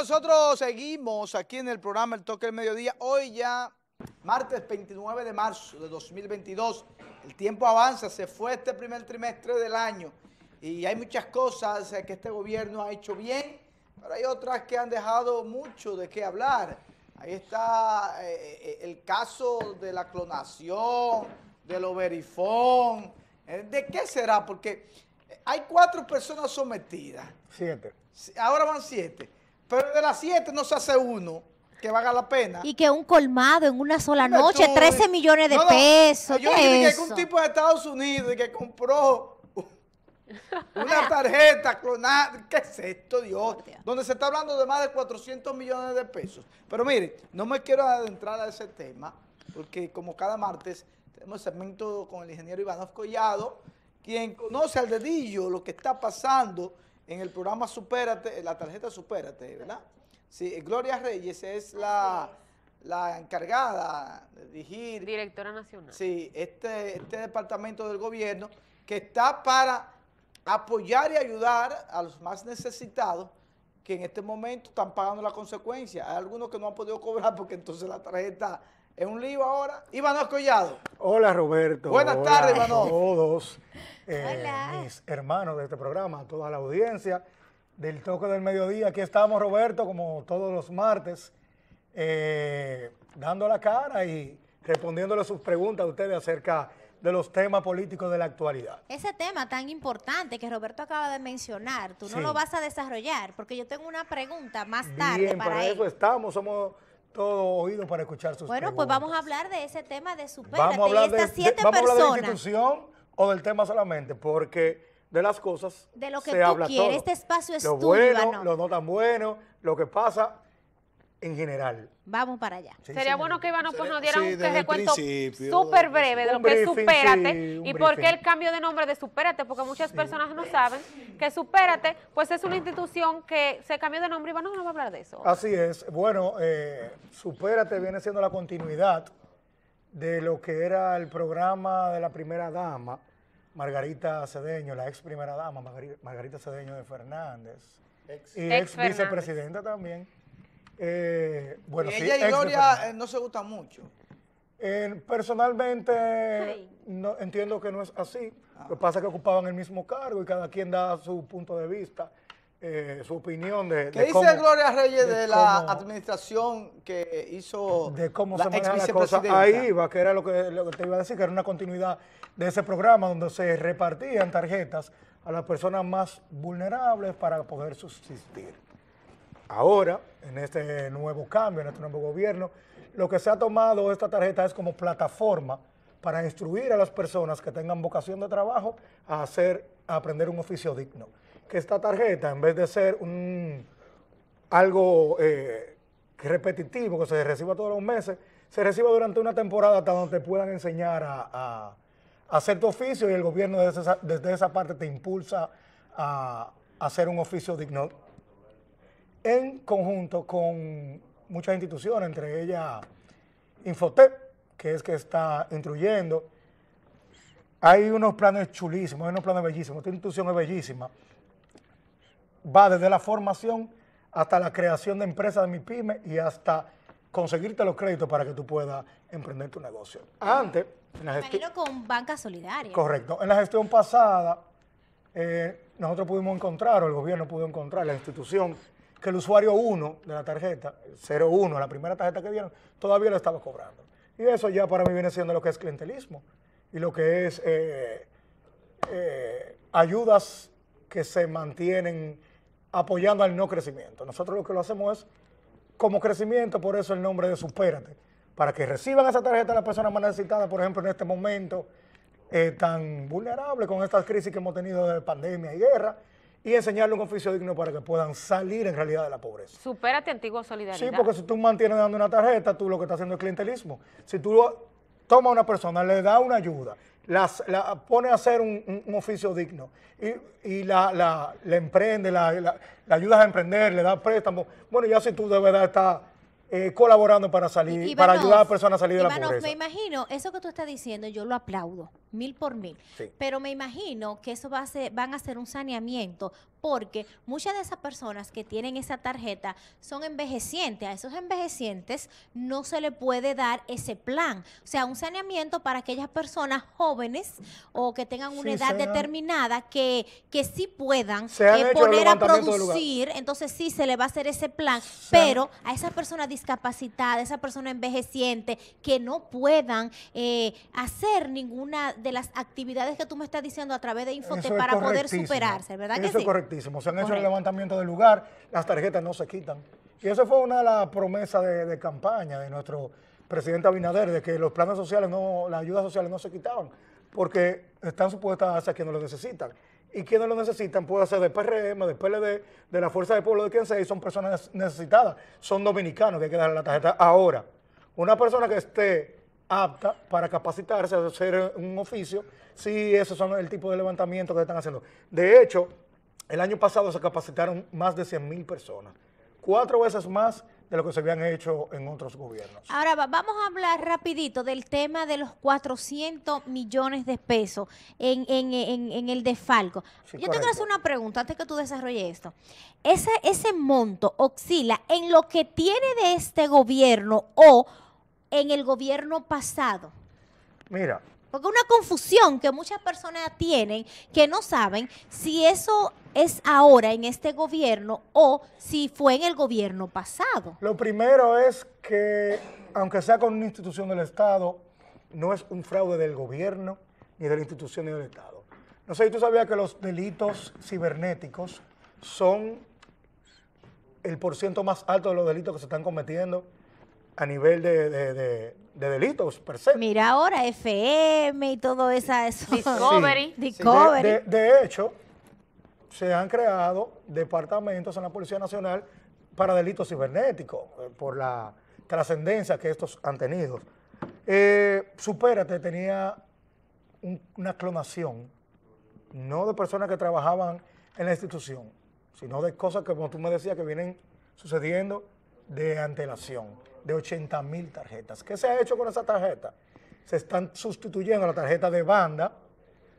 nosotros seguimos aquí en el programa El Toque del Mediodía. Hoy ya, martes 29 de marzo de 2022. El tiempo avanza, se fue este primer trimestre del año. Y hay muchas cosas eh, que este gobierno ha hecho bien, pero hay otras que han dejado mucho de qué hablar. Ahí está eh, eh, el caso de la clonación, del overifón. ¿De qué será? Porque hay cuatro personas sometidas. Siete. Ahora van siete. Pero de las siete no se hace uno que valga la pena. Y que un colmado en una sola noche, 13 millones de pesos. Yo dije es un tipo de Estados Unidos que compró una tarjeta clonada. ¿Qué es esto, Dios? Donde se está hablando de más de 400 millones de pesos. Pero mire, no me quiero adentrar a ese tema, porque como cada martes tenemos segmento con el ingeniero Iván Collado, quien conoce al dedillo lo que está pasando en el programa Supérate, la tarjeta Supérate, ¿verdad? Sí, Gloria Reyes es la, encargada de dirigir... Directora nacional. Sí, este, este departamento del gobierno que está para apoyar y ayudar a los más necesitados que en este momento están pagando la consecuencia. Hay algunos que no han podido cobrar porque entonces la tarjeta es un lío ahora. Iván Collado. Hola, Roberto. Buenas tardes, Hola A todos eh, Hola. mis hermanos de este programa, toda la audiencia del Toque del Mediodía. Aquí estamos, Roberto, como todos los martes, eh, dando la cara y respondiéndole sus preguntas a ustedes acerca de los temas políticos de la actualidad. Ese tema tan importante que Roberto acaba de mencionar, tú no lo vas a desarrollar, porque yo tengo una pregunta más tarde Bien, para, eso estamos, somos todo oído para escuchar sus bueno, Bueno, pues vamos a hablar de ese tema de su Vamos a Estas siete personas. vamos a Hablar de la institución o del tema solamente, porque de las cosas de lo que se tú quieres, todo. este espacio es lo tuyo, bueno, lo no tan bueno, lo que pasa, en general. Vamos para allá. Sería bueno que Iván nos diera un recuento súper breve de lo que es Supérate y por qué el cambio de nombre de Supérate, porque muchas personas no saben que Supérate pues es una institución que se cambió de nombre. Iván no, va a hablar de eso. Así es. Bueno, eh, Supérate viene siendo la continuidad de lo que era el programa de la primera dama, Margarita Cedeño, la ex primera dama, Margarita Cedeño de Fernández. Y ex vicepresidenta también eh, bueno, ella y Gloria eh, no se gustan mucho. Eh, personalmente no, entiendo que no es así. Ah. Lo que pasa es que ocupaban el mismo cargo y cada quien da su punto de vista, eh, su opinión de, ¿Qué dice Gloria Reyes de, la administración que hizo de cómo la se maneja la cosa? Ahí va, que era lo que te iba a decir, que era una continuidad de ese programa donde se repartían tarjetas a las personas más vulnerables para poder subsistir. Ahora, en este nuevo cambio, en este nuevo gobierno, lo que se ha tomado esta tarjeta es como plataforma para instruir a las personas que tengan vocación de trabajo a, hacer, aprender un oficio digno. Que esta tarjeta, en vez de ser algo eh, repetitivo que se reciba todos los meses, se reciba durante una temporada hasta donde te puedan enseñar a, hacer tu oficio y el gobierno desde esa parte te impulsa a hacer un oficio digno en conjunto con muchas instituciones, entre ellas Infotep, que es que está instruyendo. Hay unos planes chulísimos, hay unos planes bellísimos. Esta institución es bellísima. Va desde la formación hasta la creación de empresas de mi PYME y hasta conseguirte los créditos para que tú puedas emprender tu negocio. Antes, en la gestión... con banca solidaria. Correcto. En la gestión pasada, eh, nosotros pudimos encontrar, o el gobierno pudo encontrar, la institución que el usuario 1 de la tarjeta, 01, la primera tarjeta que dieron, todavía lo estaba cobrando. Y eso ya para mí viene siendo lo que es clientelismo y lo que es eh, eh, ayudas que se mantienen apoyando al no crecimiento. Nosotros lo que lo hacemos es como crecimiento, por eso el nombre de Supérate, para que reciban esa tarjeta las personas más necesitadas, por ejemplo, en este momento eh, tan vulnerable con estas crisis que hemos tenido de pandemia y guerra, y enseñarle un oficio digno para que puedan salir en realidad de la pobreza. Supérate antigua solidaridad. Sí, porque si tú mantienes dando una tarjeta, tú lo que estás haciendo es clientelismo. Si tú tomas a una persona, le das una ayuda, las, la pone a hacer un, oficio digno y, la, la, la, emprende, la, la, ayudas a emprender, le das préstamo, bueno, ya si tú de verdad estás eh, colaborando para salir, para ayudar a personas a salir de la pobreza. Me imagino, eso que tú estás diciendo, yo lo aplaudo, mil por mil. Pero me imagino que eso va a ser, van a ser un saneamiento, porque muchas de esas personas que tienen esa tarjeta son envejecientes. A esos envejecientes no se le puede dar ese plan. O sea, un saneamiento para aquellas personas jóvenes o que tengan una edad determinada que, que sí puedan eh, poner a producir. Entonces sí se le va a hacer ese plan. Pero a esas personas discapacitada, esa persona envejeciente, que no puedan eh, hacer ninguna de las actividades que tú me estás diciendo a través de Infote para poder superarse, ¿verdad? Que eso es correctísimo. Se han hecho el levantamiento del lugar, las tarjetas no se quitan. Y eso fue una de las promesas de, de campaña de nuestro presidente Abinader, de que los planes sociales, no, las ayudas sociales no se quitaban porque están supuestas a quienes lo necesitan. Y quienes lo necesitan puede ser del PRM, del PLD, de la Fuerza del Pueblo, de quien sea, y son personas necesitadas. Son dominicanos que hay que darle la tarjeta. Ahora, una persona que esté apta para capacitarse, a hacer un oficio, sí, esos son el tipo de levantamiento que están haciendo. De hecho, el año pasado se capacitaron más de 100 mil personas, cuatro veces más de lo que se habían hecho en otros gobiernos. Ahora vamos a hablar rapidito del tema de los 400 millones de pesos en, el desfalco. Yo te quiero hacer una pregunta antes que tú desarrolles esto. Ese, ese monto oscila en lo que tiene de este gobierno o en el gobierno pasado. Mira, porque una confusión que muchas personas tienen que no saben si eso es ahora en este gobierno o si fue en el gobierno pasado. Lo primero es que, aunque sea con una institución del Estado, no es un fraude del gobierno ni de la institución ni del Estado. No sé si tú sabías que los delitos cibernéticos son el porcentaje más alto de los delitos que se están cometiendo a nivel de, de delitos per se. Mira ahora, FM y todo esa, eso. Discovery. De, hecho, se han creado departamentos en la Policía Nacional para delitos cibernéticos, eh, por la trascendencia que estos han tenido. Eh, supérate tenía una clonación, no de personas que trabajaban en la institución, sino de cosas que, como tú me decías, que vienen sucediendo de antelación de 80.000 mil tarjetas. ¿Qué se ha hecho con esa tarjeta? Se están sustituyendo la tarjeta de banda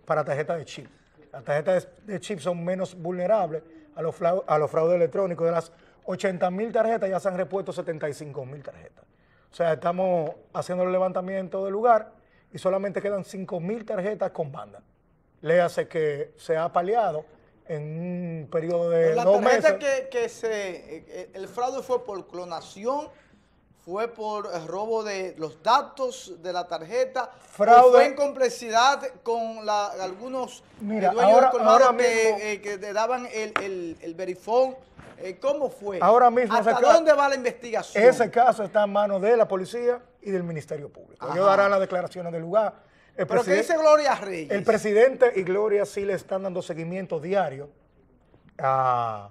para tarjeta de chip. Las tarjetas de chip son menos vulnerables a los, a los fraudes electrónicos. De las 80.000 tarjetas ya se han repuesto 75 mil tarjetas. O sea, estamos haciendo el levantamiento del lugar y solamente quedan 5.000 mil tarjetas con banda. Le hace que se ha paliado en un periodo de la dos que se, eh, eh, el fraude fue por clonación fue por robo de los datos de la tarjeta, fraude. fue en complejidad con algunos eh, dueños eh, que, le te daban el, verifón. Eh, ¿Cómo fue? Ahora mismo. ¿Hasta dónde va la investigación? Ese caso está en manos de la policía y del Ministerio Público. Yo darán las declaraciones del lugar. ¿Pero qué dice Gloria Reyes? El presidente y Gloria sí le están dando seguimiento diario a,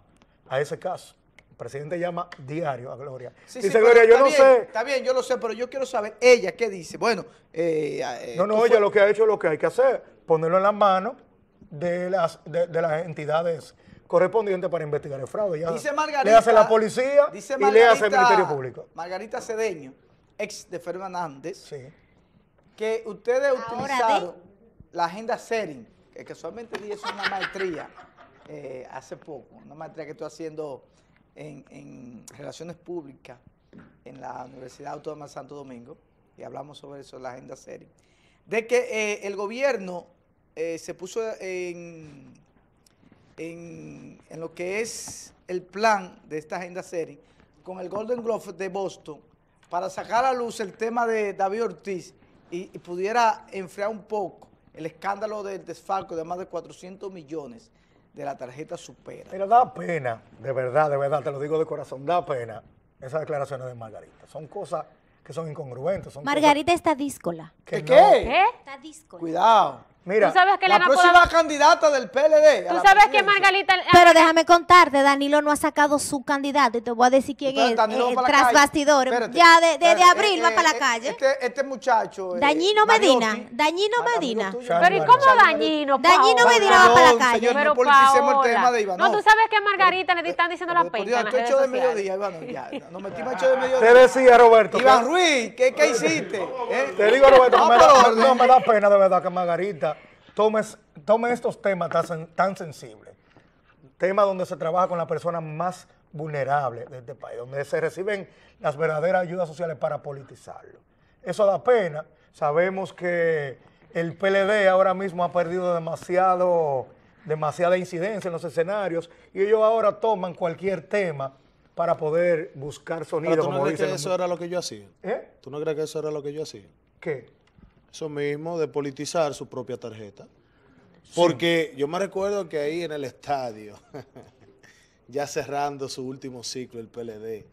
a ese caso presidente llama diario a Gloria. dice Gloria, yo no sé. Está bien, yo lo sé, pero yo quiero saber ella qué dice. Bueno, eh, eh, no, no, ella lo que ha hecho es lo que hay que hacer, ponerlo en las manos de las, de, las entidades correspondientes para investigar el fraude. Ya dice Margarita, le hace la policía y le hace el Ministerio Público. Margarita Cedeño, ex de Fernández, que usted ha utilizado la agenda SERIN, que casualmente di es una maestría eh, hace poco, una maestría que estoy haciendo en, relaciones públicas en la Universidad Autónoma de Santo Domingo, y hablamos sobre eso en la agenda serie, de que eh, el gobierno eh, se puso en, en, lo que es el plan de esta agenda serie con el Golden Glove de Boston para sacar a luz el tema de David Ortiz y, y pudiera enfriar un poco el escándalo del desfalco de más de 400 millones de la tarjeta supera. Pero da pena, de verdad, de verdad, te lo digo de corazón, da pena esas declaraciones de Margarita. Son cosas que son incongruentes. Margarita está díscola. ¿Qué? ¿Qué? Está díscola. Cuidado. Mira, sabes que la próxima candidata del PLD. Tú sabes que Margarita... Pero déjame contarte, Danilo no ha sacado su candidato y te voy a decir quién es, Danilo eh, tras bastidores. ya desde de, de abril eh, va para la eh, calle. Este, este muchacho... Dañino Medina, Dañino Medina. pero ¿y cómo Dañino, Dañino Medina va para la calle. no tú sabes que Margarita le están diciendo las pena estoy hecho de mediodía, Iván. Ya, nos metimos hecho de mediodía. Te decía, Roberto. Iván Ruiz, ¿qué hiciste? Te digo, Roberto, me da pena de verdad que Margarita Tome tomen estos temas tan, sensibles, temas donde se trabaja con las personas más vulnerables de este país, donde se reciben las verdaderas ayudas sociales para politizarlo. Eso da pena. Sabemos que el PLD ahora mismo ha perdido demasiado, demasiada incidencia en los escenarios y ellos ahora toman cualquier tema para poder buscar sonido. tú no crees que eso era lo que yo hacía? ¿Eh? ¿Tú no crees que eso era lo que yo hacía? ¿Qué? eso mismo, de politizar su propia tarjeta. Porque yo me recuerdo que ahí en el estadio, ya cerrando su último ciclo, el PLD,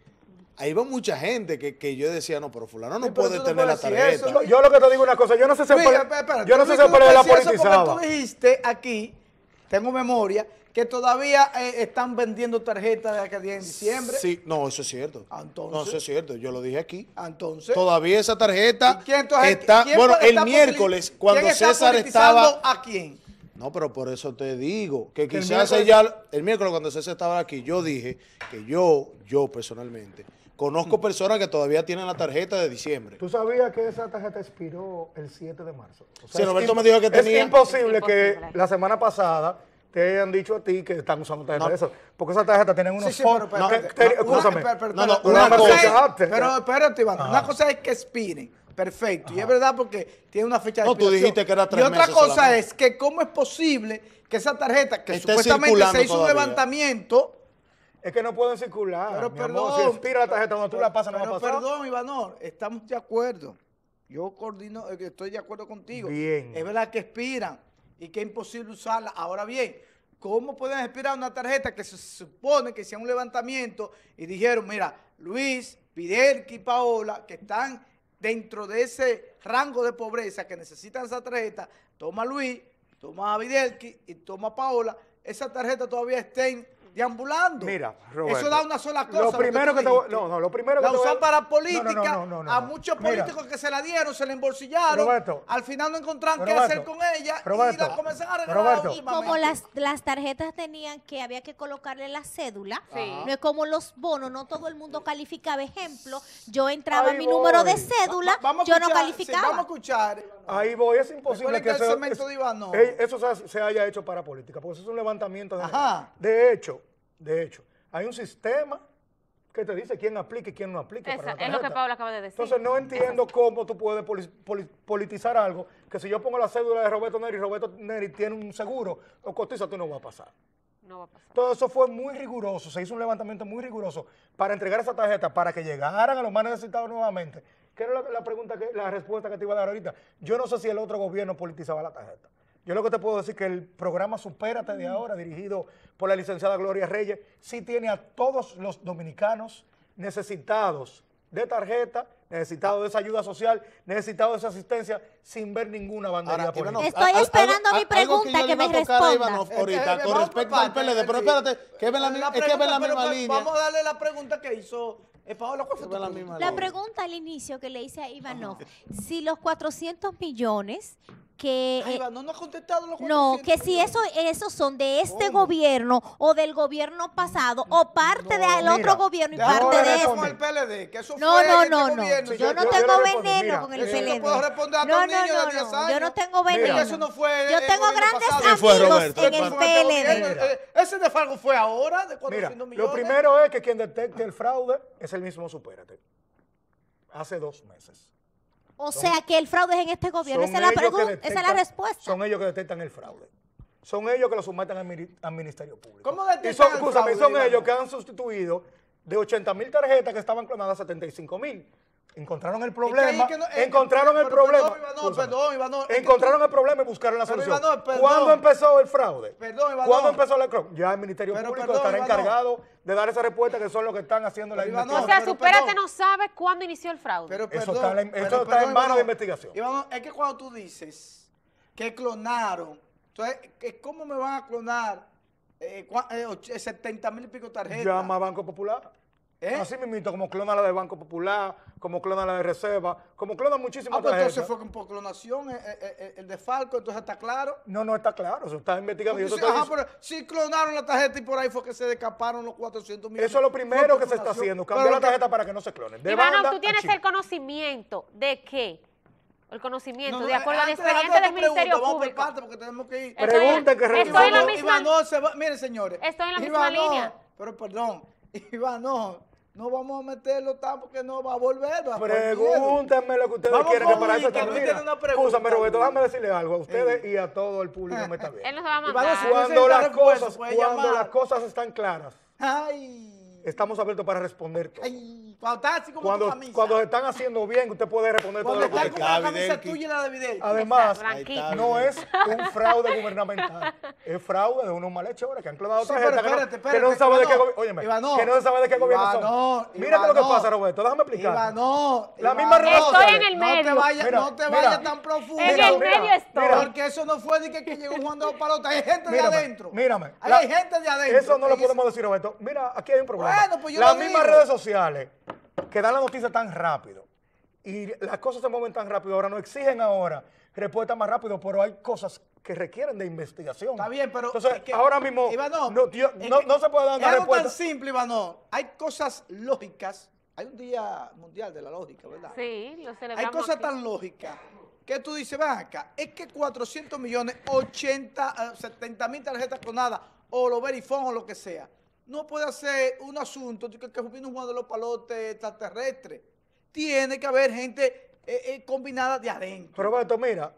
ahí va mucha gente que, que yo decía, no, pero fulano no puede tener la tarjeta. yo lo que te digo una cosa, yo no sé si el, yo no sé si PLD la politizaba. tú dijiste aquí tengo memoria, que todavía eh, están vendiendo tarjetas de acá en diciembre. Sí, no, eso es cierto. Ah, no, eso es cierto, yo lo dije aquí. Ah, entonces. Todavía esa tarjeta está, bueno, el miércoles, cuando ¿quién César estaba... ¿A quién? No, pero por eso te digo que, quizás ya el miércoles cuando César estaba aquí, yo dije que yo, yo personalmente Conozco mm. personas que todavía tienen la tarjeta de diciembre. ¿Tú sabías que esa tarjeta expiró el 7 de marzo? Roberto me dijo que tenía... Es imposible, que la semana pasada te hayan dicho a ti que están usando tarjetas de eso. Porque esa tarjeta tiene unos... Sí, pero, no, espérate, Iván. Una cosa es que expiren. Perfecto. Y es verdad porque tiene una fecha de No, tú dijiste que era tres Y otra cosa es que cómo es posible que esa tarjeta, que supuestamente se hizo un levantamiento es que no pueden circular. Pero mi perdón. Amor, si expira la tarjeta cuando tú la pasas, no va a Perdón, estamos de acuerdo. Yo coordino, eh, estoy de acuerdo contigo. Bien. Es verdad que expiran y que es imposible usarla. Ahora bien, ¿cómo pueden expirar una tarjeta que se supone que sea un levantamiento y dijeron, mira, Luis, Videlki, y Paola, que están dentro de ese rango de pobreza que necesitan esa tarjeta, toma Luis, toma Videlki y toma Paola, esa tarjeta todavía estén deambulando. Mira, Eso da una sola cosa. Lo primero que, no, no, lo primero que la usan para política. a muchos políticos que se la dieron, se la embolsillaron. al final no encontraron qué hacer con ella y la comenzaron a como las, tarjetas tenían que había que colocarle la cédula, no es como los bonos, no todo el mundo calificaba. Ejemplo, yo entraba mi número de cédula, yo no calificaba. vamos a escuchar. Ahí voy, es imposible que, eso, se, haya hecho para política, porque eso es un levantamiento de... Ajá. De hecho, de hecho, hay un sistema que te dice quién aplica y quién no aplica. Esa, es lo que Pablo acaba de decir. Entonces no entiendo cómo tú puedes politizar algo, que si yo pongo la cédula de Roberto Neri, Roberto Neri tiene un seguro, o cotiza, tú no va a pasar. No va a pasar. Todo eso fue muy riguroso, se hizo un levantamiento muy riguroso para entregar esa tarjeta, para que llegaran a los más necesitados nuevamente. ¿Qué era la, pregunta, que, la respuesta que te iba a dar ahorita? Yo no sé si el otro gobierno politizaba la tarjeta. Yo lo que te puedo decir es que el programa Supérate de ahora, dirigido por la licenciada Gloria Reyes, sí tiene a todos los dominicanos necesitados de tarjeta, necesitados de esa ayuda social, necesitados de esa asistencia, sin ver ninguna bandera Estoy esperando mi pregunta que, me responda. Eh, eh, con respecto al PLD, pero espérate, que la, misma línea. Eh. Vamos a darle la pregunta que hizo la, pregunta al inicio que le hice a Ivanov, si los 400 millones eh, no, que si eso, esos son de este oh. gobierno o del gobierno pasado o parte del otro gobierno y parte de este. eso no, este no, no, no. yo, no tengo veneno con el PLD. Puedo responder a no, no, no, de Yo no tengo veneno. eso no fue yo tengo este grandes amigos en el, PLD. Ese eh, desfalco fue ahora, de 400 Lo primero es que quien detecte el fraude es el mismo Supérate. Hace dos meses. O sea que el fraude es en este gobierno. Esa es, la pregunta, esa es la respuesta. Son ellos que detectan el fraude. Son ellos que lo someten al, Ministerio Público. ¿Cómo detectan son, ellos que han sustituido de 80 mil tarjetas que estaban clonadas a 75 mil. Encontraron el problema. Eh, encontraron el problema. encontraron el problema y buscaron la solución. ¿Cuándo empezó el fraude? Perdón, ¿Cuándo empezó el la Ya el Ministerio Público está estará encargado de dar esa respuesta que son los que están haciendo la investigación. o sea, Supérate no sabes cuándo inició el fraude. Pero, eso está, en, manos de investigación. es que cuando tú dices que clonaron, entonces, ¿cómo me van a clonar 70 eh, eh, mil y pico tarjetas? Llama Banco Popular. ¿Eh? Así mismo, como clona la de Banco Popular, como clona la de Reserva, como clona muchísimas ah, pues entonces fue por clonación el, eh, eh, eh, el, de Falco, entonces está claro. No, no está claro, eso investigando. sí, pero sí clonaron la tarjeta y por ahí fue que se decaparon los 400 millones. Eso es lo primero que se está haciendo, cambiar la tarjeta para que no se clonen. De tú tienes el conocimiento de qué? el conocimiento, de acuerdo a la experiencia del Ministerio Público. Vamos porque tenemos que ir. Pregunta que Estoy en la miren, señores. Estoy en la misma línea. Pero perdón, Iván, no. No vamos a meterlo tan porque no va a volver. Pregúntenme lo que ustedes vamos quieren, que para eso está Escúchame, Roberto, déjame decirle algo a ustedes y a todo el público me Él nos va a mandar. Cuando, las cosas, cuando las cosas están claras, estamos abiertos para responder todo. Cuando están se están haciendo bien, usted puede responder todo lo que están con la camisa tuya y la de Además, no es un fraude gubernamental. Es fraude de unos malhechores que han clavado sí, tarjeta. Espérate, espérate, que no, espérate, sabe de qué gobierno. que no gobierno son. Mira lo que pasa, Roberto. Déjame explicar. no. La misma red. Estoy el medio. No te vayas, tan profundo. En el medio estoy. Porque eso no fue de que, que llegó los palota. Hay gente de adentro. Mírame. Hay gente de adentro. Eso no lo podemos decir, Roberto. Mira, aquí hay un problema. Pues Las mismas redes sociales que dan la noticia tan rápido y las cosas se mueven tan rápido. Ahora no exigen ahora respuesta más rápido, pero hay cosas que requieren de investigación. Está bien, pero ahora mismo eh, no, no, se puede dar una algo respuesta. tan simple, Ivano. Hay cosas lógicas. Hay un día mundial de la lógica, ¿verdad? Sí, lo celebramos. Hay cosas tan lógicas que tú dices, ven acá, es que 400 millones, 80, 70 eh, mil tarjetas nada, o lo verifón o lo que sea no puede ser un asunto que, que vino jugando de los Palotes extraterrestres. Tiene que haber gente eh, eh, combinada de adentro. Roberto, mira,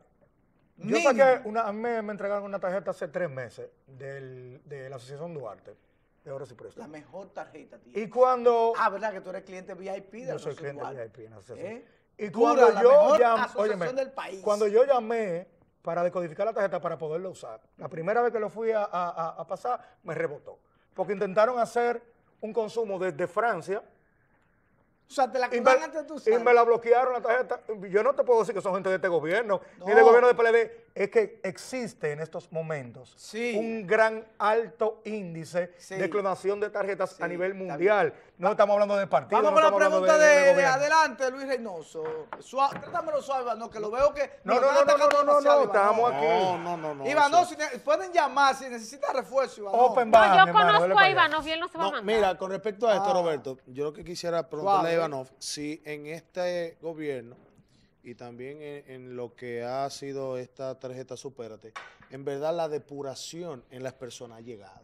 yo saqué una, a mí me entregaron una tarjeta hace tres meses de la Asociación Duarte de Oro y La mejor tarjeta, tiene. Y cuando... Ah, ¿verdad? Que tú eres cliente VIP de Yo soy cliente VIP en la Asociación. ¿Eh? Y Dura, cuando yo, llamé? cuando yo llamé para decodificar la tarjeta para poderla usar, la primera vez que lo fui a pasar, me rebotó porque intentaron hacer un consumo desde Francia. O sea, te la y antes y me la bloquearon la tarjeta. Yo no te puedo decir que son gente de este gobierno, ni del gobierno de PLD, es que existe en estos momentos un gran alto índice de clonación de tarjetas a nivel mundial. No estamos hablando de partidos. Vamos con la pregunta de, adelante, Luis Reynoso. Sua, trátamelo suave, no, que lo veo que... No, no, no, no, no, no, no, estamos aquí. No, no, si pueden llamar si necesita refuerzo, Iván. Open no, yo conozco a Ivano y no se va a mandar. Mira, con respecto a esto, ah. Roberto, yo lo que quisiera preguntarle a Ivánov, si en este gobierno y también en, lo que ha sido esta tarjeta Supérate, en verdad la depuración en las personas llegadas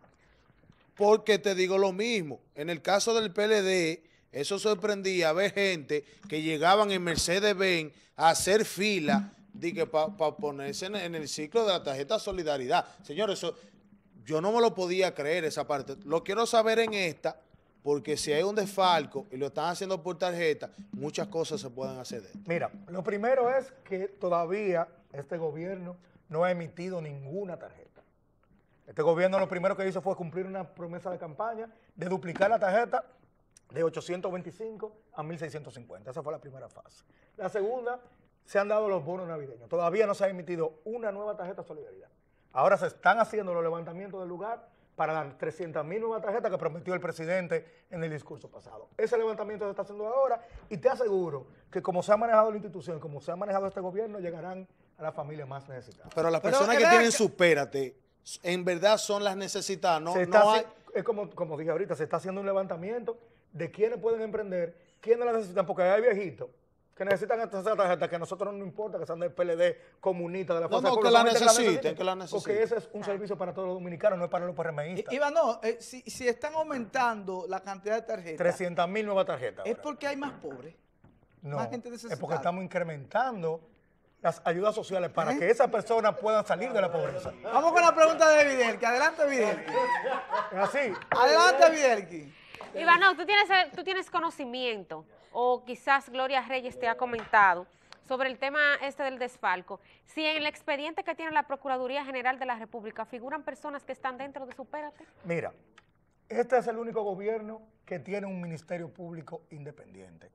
Porque te digo lo mismo, en el caso del PLD, eso sorprendía a ver gente que llegaban en Mercedes-Benz a hacer fila para ponerse en, el ciclo de la tarjeta Solidaridad. Señores, yo no me lo podía creer esa parte. Lo quiero saber en esta porque si hay un desfalco y lo están haciendo por tarjeta, muchas cosas se pueden hacer. Mira, lo primero es que todavía este gobierno no ha emitido ninguna tarjeta. Este gobierno lo primero que hizo fue cumplir una promesa de campaña de duplicar la tarjeta de 825 a 1650. Esa fue la primera fase. La segunda, se han dado los bonos navideños. Todavía no se ha emitido una nueva tarjeta de solidaridad. Ahora se están haciendo los levantamientos del lugar para las mil nuevas tarjetas que prometió el presidente en el discurso pasado. Ese levantamiento se está haciendo ahora y te aseguro que como se ha manejado la institución, como se ha manejado este gobierno, llegarán a las familias más necesitadas. Pero las personas que, tienen supérate, en verdad son las necesitadas, ¿no? Es como, como dije ahorita, se está haciendo un levantamiento de quiénes pueden emprender, quiénes las necesitan, porque hay viejitos que necesitan estas tarjetas que a nosotros no nos importa que sean del PLD, comunista, de la Fuerza no, no, que la necesiten, Porque ese es un ah. servicio para todos los dominicanos, no es para los PRMistas. Iván, no, eh, si, están aumentando la cantidad de tarjetas. 300 mil nuevas tarjetas. Es porque hay más pobres. No, es porque estamos incrementando las ayudas sociales para ¿Eh? que esas personas puedan salir de la pobreza. Vamos con la pregunta de Videlki. Adelante, Videlki. Así. Adelante, Videlki. Iván, no, tú tienes, tú tienes conocimiento o quizás Gloria Reyes te ha comentado sobre el tema este del desfalco, si en el expediente que tiene la Procuraduría General de la República figuran personas que están dentro de su pérate. Mira, este es el único gobierno que tiene un ministerio público independiente.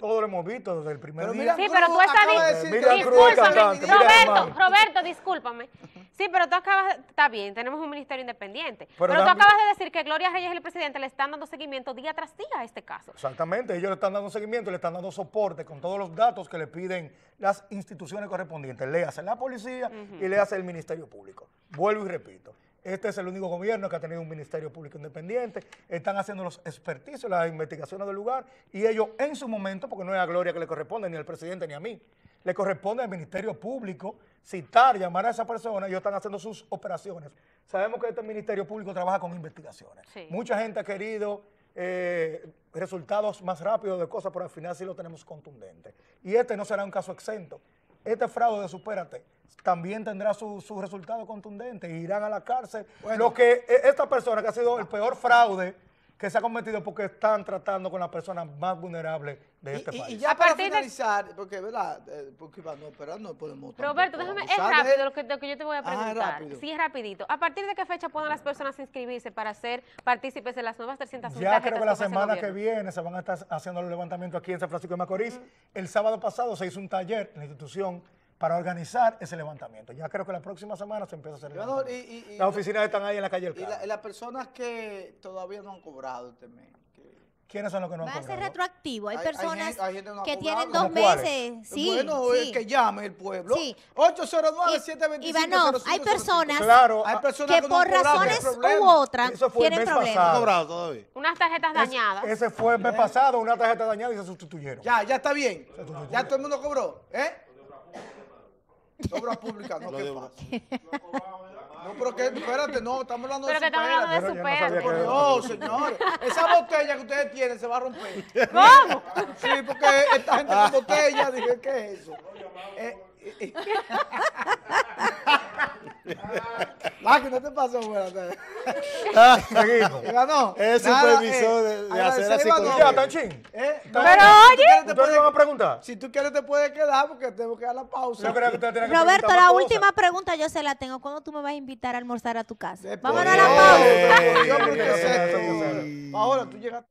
Todo lo hemos visto desde el primer día. Sí, pero tú estás... Roberto, Roberto, discúlpame. Sí, pero tú acabas... Está bien, tenemos un ministerio independiente. Pero, tú acabas de decir que Gloria Reyes y el presidente le están dando seguimiento día tras día a este caso. Exactamente, ellos le están dando seguimiento, le están dando soporte con todos los datos que le piden las instituciones correspondientes. Le hacen la policía y le hace el Ministerio Público. Vuelvo y repito. Este es el único gobierno que ha tenido un Ministerio Público Independiente. Están haciendo los experticios, las investigaciones del lugar, y ellos en su momento, porque no es la gloria que le corresponde ni al presidente ni a mí, le corresponde al Ministerio Público citar, llamar a esa persona, ellos están haciendo sus operaciones. Sabemos que este Ministerio Público trabaja con investigaciones. Mucha gente ha querido eh, resultados más rápidos de cosas, pero al final sí lo tenemos contundente. Y este no será un caso exento este fraude, supérate, también tendrá su, resultado contundente. Irán a la cárcel. Lo que e, esta persona que ha sido el peor fraude que se ha cometido porque están tratando con las personas más vulnerables de este país. Y ya para finalizar, porque, ¿verdad? Eh, porque no esperar no podemos... Roberto, déjame, es rápido lo, que, yo te voy a ah, preguntar. sí, es rapidito. ¿A partir de qué fecha pueden las personas inscribirse para ser partícipes de las nuevas 300 Ya creo que la semana que viene se van a estar haciendo los levantamientos aquí en San Francisco de Macorís. Mm. El sábado pasado se hizo un taller en la institución para organizar ese levantamiento. Ya creo que la próxima semana se empieza a hacer. levantamiento. y, Las oficinas están ahí en la calle del pueblo. Y las personas que todavía no han cobrado este mes? ¿Quiénes son los que no han Va a ser retroactivo. Hay, personas que tienen dos meses. Sí, bueno, que llame el pueblo. Sí. 809-725. Ivanov, hay personas, claro, hay ah, personas que, por razones u otras tienen problemas. Unas tarjetas dañadas. ese fue el mes pasado, una tarjeta dañada y se sustituyeron. Ya, ya está bien. Ya todo el mundo cobró. ¿Eh? Obras públicas, no, ¿qué pasa? No, pero que, espérate, no, estamos hablando de Pero que estamos hablando de Por señores. Esa botella que ustedes tienen se va a romper. ¿Cómo? Sí, porque esta gente con botella, dije, ¿qué es eso? Eh, ah, que no te pasó, güey. no, es supervisor de, de hacer así con Ya, ¿Eh? Pero oye. preguntar? Si tú quieres te puedes quedar porque tengo que dar la pausa. Yo creo que usted tiene que Roberto, la última pregunta yo se la tengo. ¿Cuándo tú me vas a invitar a almorzar a tu casa? Vamos Vámonos a la pausa. Yo Ahora tú llegas Estados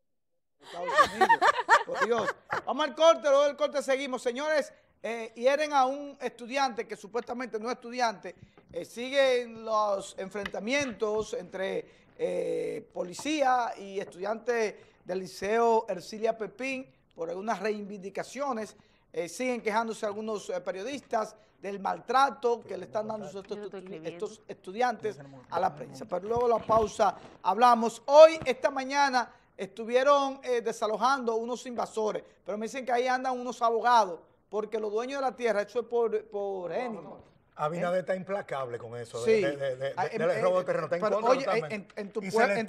Unidos. Por Dios. Vamos al corte, luego del corte seguimos. Señores, eh, hieren a un estudiante que supuestamente no es estudiante, eh, siguen los enfrentamientos entre eh, policía y estudiantes del Liceo Ercilia Pepín por algunas reivindicaciones, eh, siguen quejándose algunos periodistas del maltrato que le están dando estos, estos estudiantes a la prensa. Pero luego la pausa hablamos. Hoy, esta mañana, estuvieron desalojando unos invasores, pero me dicen que ahí andan unos abogados porque los dueños de la tierra, eso es por, por Abinader ¿Eh? está implacable con eso sí. de, de, de, ah, en, robo de terreno. Está pero, en oye, en, tu, pueblo, en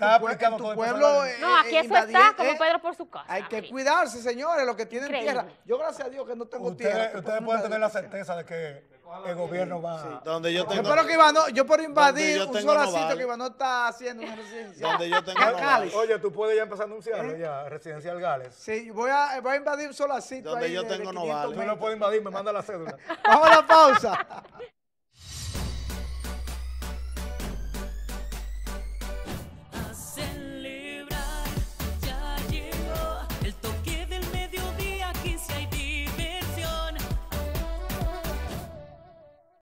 tu pueblo... no, aquí eh, eso está como eh, Pedro por su casa. Hay que cuidarse, señores, los que tienen tierra. Yo, gracias a Dios, que no tengo tierra. Ustedes pueden tener la certeza de que el gobierno va. yo tengo. que yo por invadir un solacito que Iván no no está haciendo una residencia. Donde yo tengo. Oye, tú puedes ya empezar a anunciarlo ¿Eh? ya, residencial Gales. Sí, voy a, voy a invadir un solacito. Donde yo tengo Tú no puedes invadir, me manda la cédula. Vamos a la pausa.